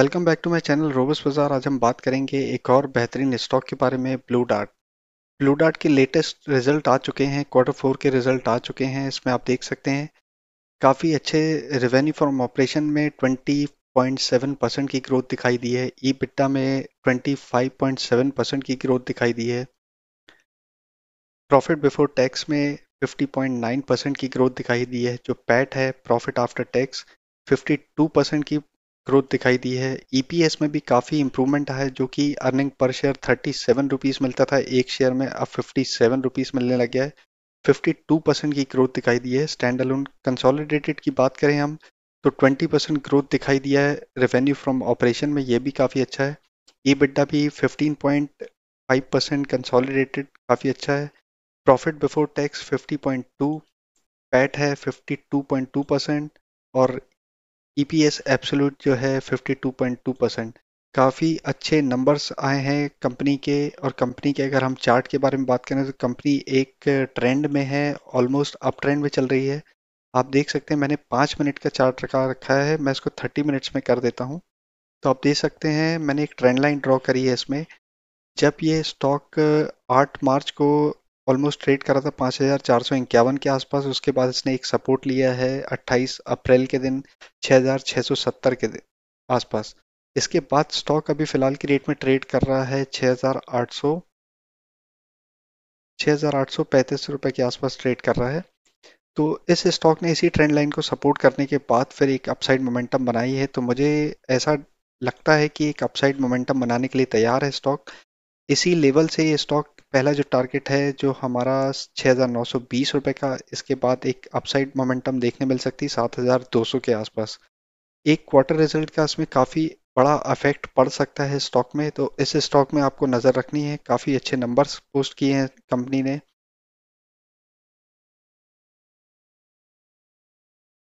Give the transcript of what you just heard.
welcome back to my channel रोबस बाजार आज हम बात करेंगे एक और बेहतरीन स्टॉक के बारे में ब्लू डार्ट ब्लू डार्ट के लेटेस्ट रिजल्ट आ चुके हैं क्वार्टर फोर के रिजल्ट आ चुके हैं इसमें आप देख सकते हैं काफ़ी अच्छे रेवेन्यू फ्रॉम ऑपरेशन में 20.7 परसेंट की ग्रोथ दिखाई दी है ई बिट्टा में ट्वेंटी परसेंट की ग्रोथ दिखाई दी है प्रॉफिट बिफोर टैक्स में फिफ्टी परसेंट की ग्रोथ दिखाई दी है जो पैट है प्रॉफिट आफ्टर टैक्स 52 परसेंट की ग्रोथ दिखाई दी है ईपीएस e में भी काफ़ी इंप्रूवमेंट आया है जो कि earning per share thirty seven rupees मिलता था एक शेयर में अब फिफ्टी सेवन रुपीज़ मिलने लग गया है फिफ्टी टू परसेंट की ग्रोथ दिखाई दी है स्टैंड अलोन कंसोलिडेटेड की बात करें हम तो ट्वेंटी परसेंट ग्रोथ दिखाई दिया है रेवेन्यू फ्रॉम ऑपरेशन में ये भी काफ़ी अच्छा है ई बिड्डा भी fifteen point five percent consolidated काफ़ी अच्छा है profit before tax fifty point two PAT है fifty two point two percent और ईपीएस e एब्सोल्यूट जो है 52.2 परसेंट काफ़ी अच्छे नंबर्स आए हैं कंपनी के और कंपनी के अगर हम चार्ट के बारे में बात करें तो कंपनी एक ट्रेंड में है ऑलमोस्ट अप ट्रेंड में चल रही है आप देख सकते हैं मैंने पाँच मिनट का चार्ट रखा रखा है मैं इसको थर्टी मिनट्स में कर देता हूँ तो आप देख सकते हैं मैंने एक ट्रेंड लाइन ड्रॉ करी है इसमें जब ये स्टॉक 8 मार्च को ऑलमोस्ट ट्रेड करा था पाँच हज़ार चार सौ इक्यावन के आसपास उसके बाद इसने एक सपोर्ट लिया है अट्ठाईस अप्रैल के दिन छः छः हज़ार सौ सत्तर के दिन, आसपास इसके बाद स्टॉक अभी फिलहाल की रेट में ट्रेड कर रहा है छः छः हज़ार हजार आठ आठ सौ सौ पैंतीस रुपये के आसपास ट्रेड कर रहा है तो इस स्टॉक ने इसी ट्रेंड लाइन को सपोर्ट करने के बाद फिर एक अपसाइड मोमेंटम बनाई है तो मुझे ऐसा लगता है कि एक अपसाइड मोमेंटम बनाने के लिए तैयार है स्टॉक इसी लेवल से ये स्टॉक पहला जो टारगेट है जो हमारा 6,920 रुपए का इसके बाद एक अपसाइड मोमेंटम देखने मिल सकती है 7,200 के आसपास एक क्वार्टर रिजल्ट का इसमें काफ़ी बड़ा अफेक्ट पड़ सकता है स्टॉक में तो इस स्टॉक में आपको नज़र रखनी है काफ़ी अच्छे नंबर्स पोस्ट किए हैं कंपनी ने